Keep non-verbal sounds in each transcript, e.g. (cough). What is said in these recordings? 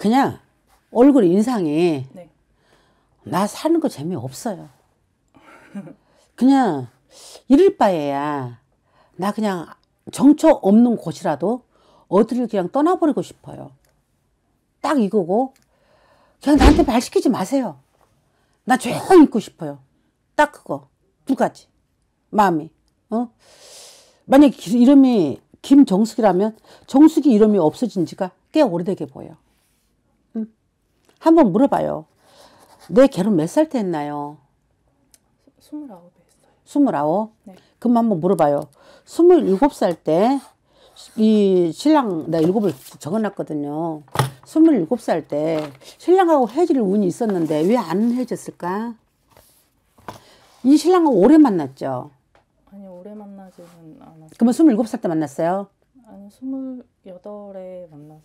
그냥 얼굴 인상이 네. 나 사는 거 재미없어요. 그냥 이럴 바에야 나 그냥 정처 없는 곳이라도 어디를 그냥 떠나버리고 싶어요. 딱 이거고 그냥 나한테 말 시키지 마세요. 나 조용히 있고 싶어요. 딱 그거 두 가지 마음이 어 만약 이름이 김정숙이라면 정숙이 이름이 없어진 지가 꽤 오래되게 보여. 한번 물어봐요. 내 결혼 몇 살 때 했나요? 29에 29? 네. 그럼 한번 물어봐요. 27살 때 이 신랑 나일을 적어놨거든요. 27살 때 신랑하고 헤어질 운이 있었는데 왜 안 헤어졌을까? 이 신랑하고 오래 만났죠? 아니 오래 만나지는 않았어요. 그러면 27살 때 만났어요? 28에 만나서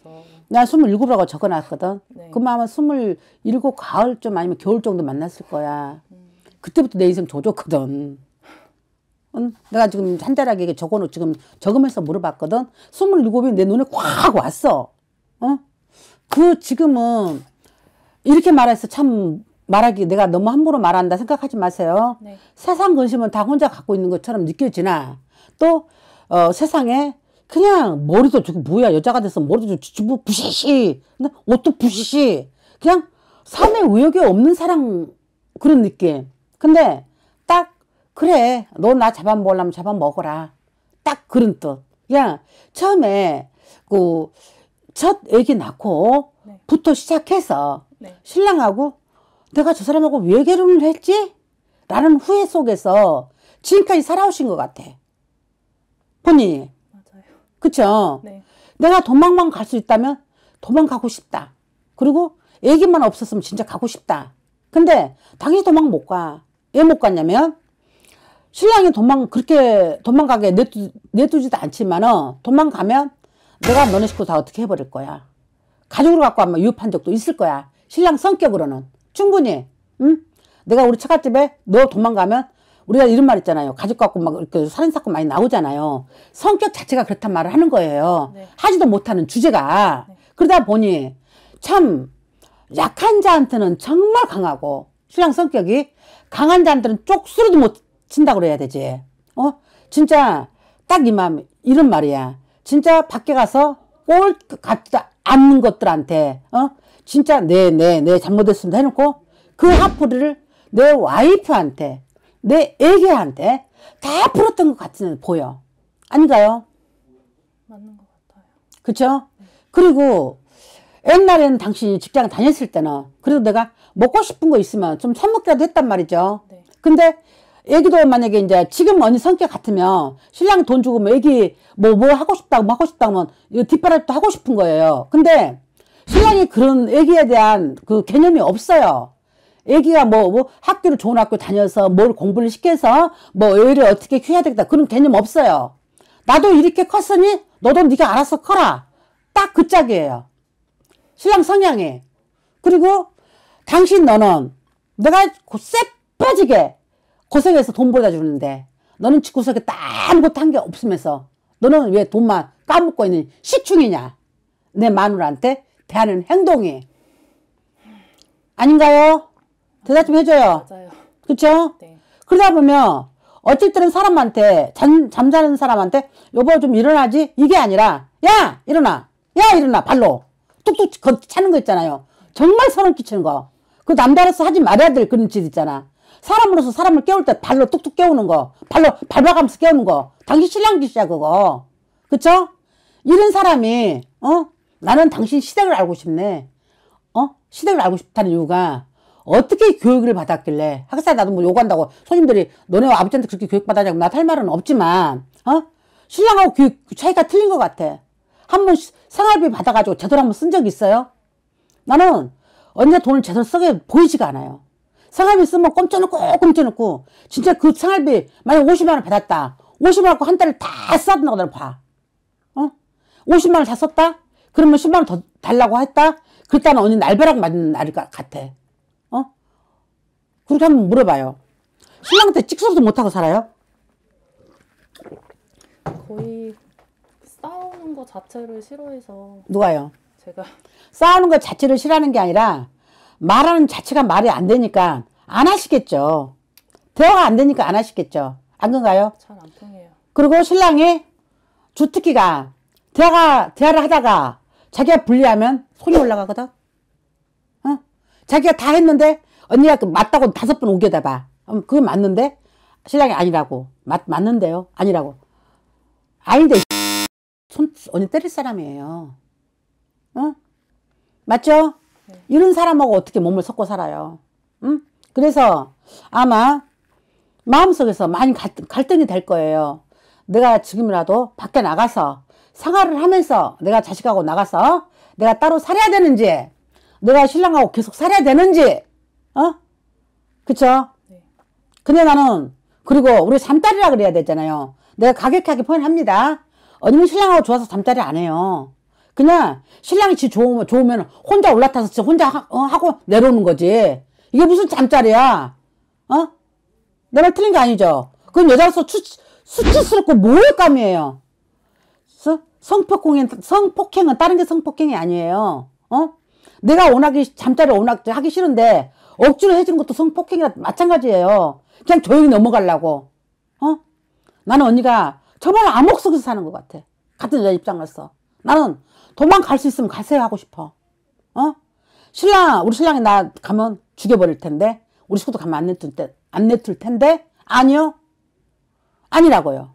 나 27이라고 적어놨거든. 네. 그럼 아마 27 가을쯤 아니면 겨울 정도 만났을 거야. 음. 그때부터 내 인생 조졌거든. 응? 내가 지금 한달하게 적어놓 지금 적으면서 물어봤거든. 27이 내 눈에 확 왔어. 어? 그 지금은 이렇게 말해서 참 말하기 내가 너무 함부로 말한다 생각하지 마세요. 네. 세상 근심은 다 혼자 갖고 있는 것처럼 느껴지나 또 어, 세상에 그냥 머리도 저기 뭐야 여자가 돼서 머리도 주부 뭐 부시시 옷도 부시시 그냥 삶의 의욕이 없는 사람 그런 느낌 근데 딱 그래 너 나 잡아먹으려면 잡아먹어라 딱 그런 뜻 그냥 처음에 그첫 애기 낳고 네. 부터 시작해서 네. 신랑하고 내가 저 사람하고 왜 결혼을 했지? 라는 후회 속에서 지금까지 살아오신 것 같아 본인이 그쵸? 네. 내가 도망만 갈 수 있다면 도망가고 싶다. 그리고 애기만 없었으면 진짜 가고 싶다. 근데 당연히 도망 못 가. 왜 못 갔냐면 신랑이 도망 그렇게 도망가게 내두, 내두지도 않지만은 도망가면 내가 너네 식구 다 어떻게 해버릴 거야. 가족으로 갖고 아마 유입한 적도 있을 거야. 신랑 성격으로는 충분히 응? 내가 우리 처갓집에 너 도망가면 우리가 이런 말 있잖아요. 가족 갖고 막 이렇게 살인 사건 많이 나오잖아요. 성격 자체가 그렇단 말을 하는 거예요. 네. 하지도 못하는 주제가 네. 그러다 보니 참 약한 자한테는 정말 강하고 신랑 성격이 강한 자한테는 쪽수로도 못 친다 고 그래야 되지. 어 진짜 딱이 마음 이런 말이야. 진짜 밖에 가서 꼴같다 않는 것들한테 어 진짜 네네네 네, 네 잘못했습니다 해놓고 그하프리를내 와이프한테 내 애기한테 다 풀었던 것 같은 보여. 아닌가요? 맞는 것 같아요. 그쵸? 그리고 옛날에는 당신이 직장 다녔을 때는 그래도 내가 먹고 싶은 거 있으면 좀 사먹기라도 했단 말이죠. 네. 근데 애기도 만약에 이제 지금 언니 성격 같으면 신랑돈 주고 뭐 애기 뭐뭐 뭐 하고 싶다고 뭐 하고 싶다고 하면 뒷바라지도 하고 싶은 거예요. 근데 신랑이 그런 애기에 대한 그 개념이 없어요. 애기가 뭐, 뭐 학교를 좋은 학교 다녀서 뭘 공부를 시켜서 뭐 애를 어떻게 키워야 되겠다 그런 개념 없어요. 나도 이렇게 컸으니 너도 네가 알아서 커라. 딱 그 짝이에요. 신랑 성향에 그리고 당신 너는 내가 쎄 빠지게 고생해서 돈 벌다 주는데 너는 집구석에 딱 아무것도 한 게 없으면서 너는 왜 돈만 까먹고 있는 시충이냐. 내 마누라한테 대하는 행동이. 아닌가요? 대답 좀 해줘요. 맞아요. 그쵸? 네. 그러다 보면 어쨌든 사람한테 잠, 잠자는 사람한테 여보 좀 일어나지 이게 아니라 야 일어나 야 일어나 발로 뚝뚝 거, 차는 거 있잖아요 정말 서름 끼치는 거그 남자로서 하지 말아야 될 그런 짓 있잖아 사람으로서 사람을 깨울 때 발로 뚝뚝 깨우는 거 발로 밟아가면서 깨우는 거 당신 신랑 짓이야 그거 그쵸? 이런 사람이 어 나는 당신 시댁을 알고 싶네 어 시댁을 알고 싶다는 이유가 어떻게 교육을 받았길래 학사 나도 뭐 요구한다고 손님들이 너네 아버지한테 그렇게 교육받았냐고 나탈 말은 없지만 어 신랑하고 교육 차이가 틀린 것 같아 한번 생활비 받아가지고 제대로 한 번 쓴 적 있어요? 나는 언제 돈을 제대로 쓰게 보이지가 않아요 생활비 쓰면 꼼짝놓고 어, 꼼짝놓고 진짜 그 생활비 만약 50만원 받았다 50만원 갖고 한 달을 다써 썼다고 나를 봐 어? 50만원 다 썼다? 그러면 10만원 더 달라고 했다? 그랬다는 언니 날벼락 맞는 날일 것 같아 그렇게 한번 물어봐요. 신랑한테 찍소리도 못하고 살아요? 거의 싸우는 거 자체를 싫어해서 누가요? 제가 싸우는 것 자체를 싫어하는 게 아니라 말하는 자체가 말이 안 되니까 안 하시겠죠. 대화가 안 되니까 안 하시겠죠. 안 건가요? 잘안 통해요. 그리고 신랑이 주특기가 대화가 대화를 하다가 자기가 불리하면 손이 올라가거든. 자기가 다 했는데 언니가 그 맞다고 다섯 번 우겨다 봐. 그럼 그게 맞는데? 신랑이 아니라고. 맞, 맞는데요? 아니라고. 아닌데, (laughs) 손, 언니 때릴 사람이에요. 응? 어? 맞죠? 네. 이런 사람하고 어떻게 몸을 섞고 살아요. 응? 그래서 아마 마음속에서 많이 갈등이 될 거예요. 내가 지금이라도 밖에 나가서 생활을 하면서 내가 자식하고 나가서 내가 따로 살아야 되는지 내가 신랑하고 계속 살아야 되는지, 어? 그쵸? 네. 근데 나는, 그리고 우리 잠딸이라 그래야 되잖아요. 내가 가격하게 표현합니다. 아니는 신랑하고 좋아서 잠딸이 안 해요. 그냥 신랑이 지 좋으면, 좋으면 혼자 올라타서 지 혼자 하, 어, 하고 내려오는 거지. 이게 무슨 잠자리야? 어? 내말 틀린 게 아니죠? 그건 여자로서 추, 수치스럽고 모욕감이에요. 성폭행은, 성폭행은 다른 게 성폭행이 아니에요. 어? 내가 원하기 잠자리 원 워낙 하기 싫은데 억지로 해주는 것도 성폭행이나 마찬가지예요. 그냥 조용히 넘어가려고. 어? 나는 언니가 정말 암흑 속에서 사는 것 같아. 같은 여자 입장으로서. 나는 도망갈 수 있으면 가세요 하고 싶어. 어? 신랑, 우리 신랑이 나 가면 죽여버릴 텐데, 우리 식구도 가면 안냅둘 때, 안냅둘 텐데, 아니요. 아니라고요.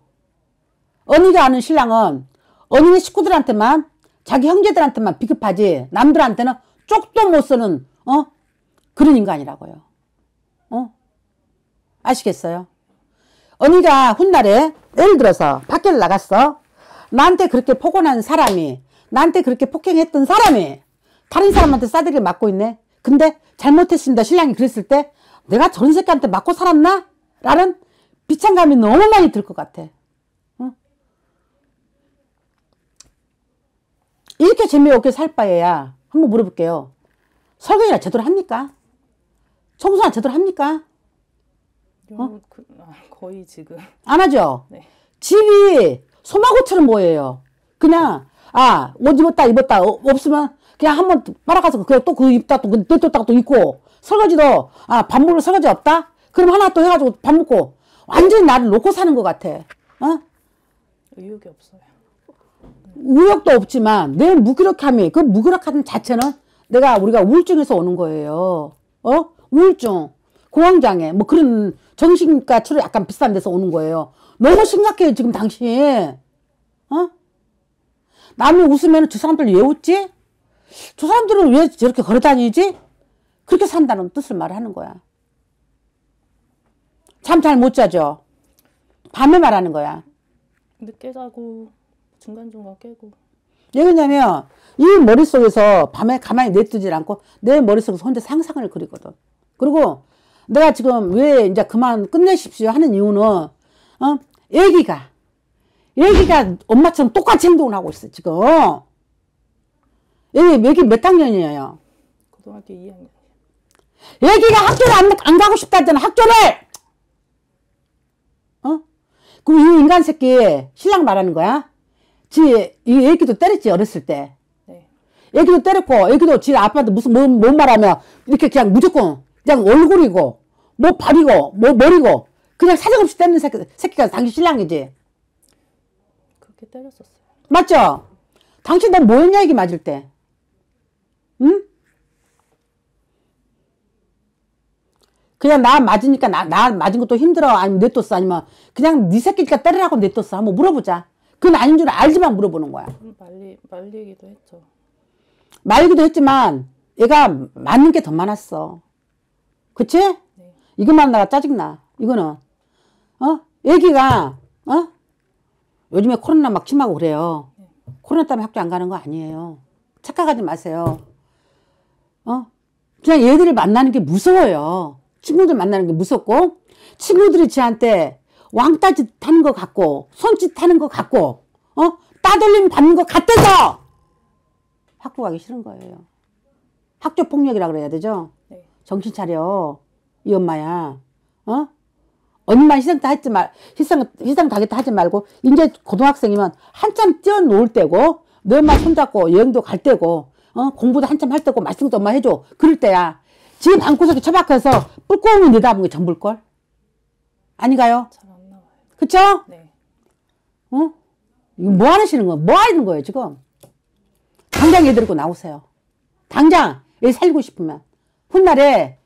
언니가 아는 신랑은 언니네 식구들한테만, 자기 형제들한테만 비급하지, 남들한테는 쪽도 못 쓰는 어 그런 인간이라고요. 어 아시겠어요? 언니가 훗날에 예를 들어서 밖에 나갔어. 나한테 그렇게 폭언한 사람이 나한테 그렇게 폭행했던 사람이 다른 사람한테 싸대기를 맞고 있네. 근데 잘못했습니다. 신랑이 그랬을 때 내가 저런 새끼한테 맞고 살았나? 라는 비참감이 너무 많이 들 것 같아. 어? 이렇게 재미없게 살 바에야 한번 물어볼게요. 설거지나 제대로 합니까? 청소나 제대로 합니까? 어? 어? 그, 아, 거의 지금. 안 하죠? 네. 집이 소마고처럼 보여요. 그냥, 아, 옷 입었다, 입었다, 어, 없으면 그냥 한번 빨아가서 그냥 또그 입다, 또 내쫓다가 그 또 입고, 설거지도, 아, 밥 먹을 설거지 없다? 그럼 하나 또 해가지고 밥 먹고, 완전히 나를 놓고 사는 것 같아. 어? 의욕이 없어요. 의욕도 없지만 내 무기력함이 그 무기력함 자체는 내가 우리가 우울증에서 오는 거예요. 어? 우울증, 공황장애 뭐 그런 정신과 치료 약간 비슷한 데서 오는 거예요. 너무 심각해요 지금 당신. 어? 남이 웃으면 저 사람들 왜 웃지? 저 사람들은 왜 저렇게 걸어다니지? 그렇게 산다는 뜻을 말하는 거야. 잠 잘 못 자죠. 밤에 말하는 거야. 늦게 자고 중간중간 깨고. 예, 왜냐면 이 머릿속에서 밤에 가만히 냅두질 않고 내 머릿속에서 혼자 상상을 그리거든. 그리고 내가 지금 왜 이제 그만 끝내십시오 하는 이유는 어? 애기가 애기가 엄마처럼 똑같이 행동을 하고 있어 지금. 애기, 애기 몇 학년이에요? 고등학교 2학년. 애기가 학교를 안, 안 가고 싶다잖아 했 학교를! 어? 그럼 이 인간 새끼 신랑 말하는 거야? 지, 이 애기도 때렸지, 어렸을 때. 네. 애기도 때렸고, 애기도 지 아빠한테 무슨, 뭔, 뭔 말하면, 이렇게 그냥 무조건, 그냥 얼굴이고, 뭐 발이고, 뭐 머리고, 그냥 사정없이 때리는 새끼, 새끼가 당신 신랑이지. 그렇게 때렸었어 맞죠? 당신 너뭐했냐 이게 맞을 때. 응? 그냥 나 맞으니까 나, 나 맞은 것도 힘들어 아니면 내뒀어 아니면 그냥 네 새끼니까 때리라고 내뒀어 한번 물어보자 그건 아닌 줄 알지만 물어보는 거야. 음, 말리, 말리기도 했죠. 말리기도 했지만 얘가 맞는 게 더 많았어. 그치? 네. 이것만 나가 짜증나. 이거는. 어? 애기가, 어? 요즘에 코로나 막 심하고 그래요. 네. 코로나 때문에 학교 안 가는 거 아니에요. 착각하지 마세요. 어? 그냥 얘들을 만나는 게 무서워요. 친구들 만나는 게 무섭고, 친구들이 쟤한테 왕따짓 하는 것 같고 손짓 하는 것 같고 어 따돌림 받는 것 같아서 학교 가기 싫은 거예요. 학교 폭력이라 그래야 되죠. 네. 정신 차려 이 엄마야. 어 언니만 희생 다 했지 말 희생 희생 당했다 하지 말고 이제 고등학생이면 한참 뛰어놀 때고 너 엄마 손잡고 여행도 갈 때고 어 공부도 한참 할 때고 말씀도 엄마 해줘 그럴 때야. 지금 방구석에 처박혀서 뿔꼬우면 내다보는 게 전부일걸? 아닌가요? 그쵸? 네. 어? 이거 뭐 하시는 거예뭐 하는 거예요, 지금? 당장 얘 데리고 나오세요. 당장! 얘 살고 싶으면. 훗날에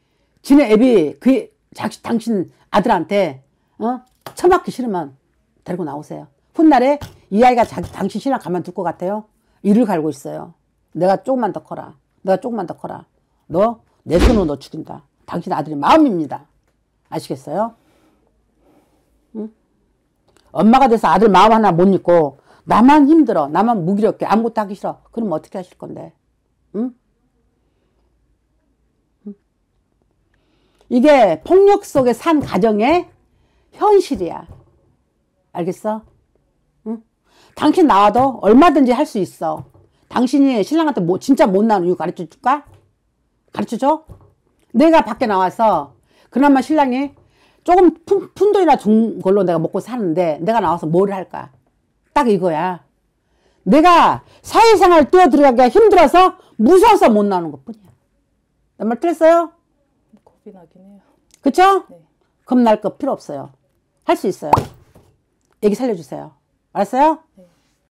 지네 애비 그 자, 당신 아들한테 어? 처맞기 싫으면 데리고 나오세요. 훗날에 이 아이가 자, 당신 신랑 가만둘 것 같아요? 이를 갈고 있어요. 내가 조금만 더 커라. 내가 조금만 더 커라. 너 내 손으로 너 죽인다. 당신 아들이 마음입니다. 아시겠어요? 엄마가 돼서 아들 마음 하나 못 잊고 나만 힘들어 나만 무기력해 아무것도 하기 싫어 그럼 어떻게 하실 건데 응? 이게 폭력 속에 산 가정의 현실이야 알겠어? 응? 당신 나와도 얼마든지 할 수 있어 당신이 신랑한테 뭐 진짜 못나는 이유 가르쳐 줄까? 가르쳐 줘? 내가 밖에 나와서 그나마 신랑이 조금 푼, 푼 돈이나 준 걸로 내가 먹고 사는데 내가 나와서 뭘 할까? 딱 이거야. 내가 사회생활 뛰어들어가기가 힘들어서 무서워서 못 나오는 것뿐이야. 내말 틀렸어요? 겁이 나긴 해요. 그쵸? 네. 겁날 거 필요 없어요. 할 수 있어요. 애기 살려주세요. 알았어요? 네.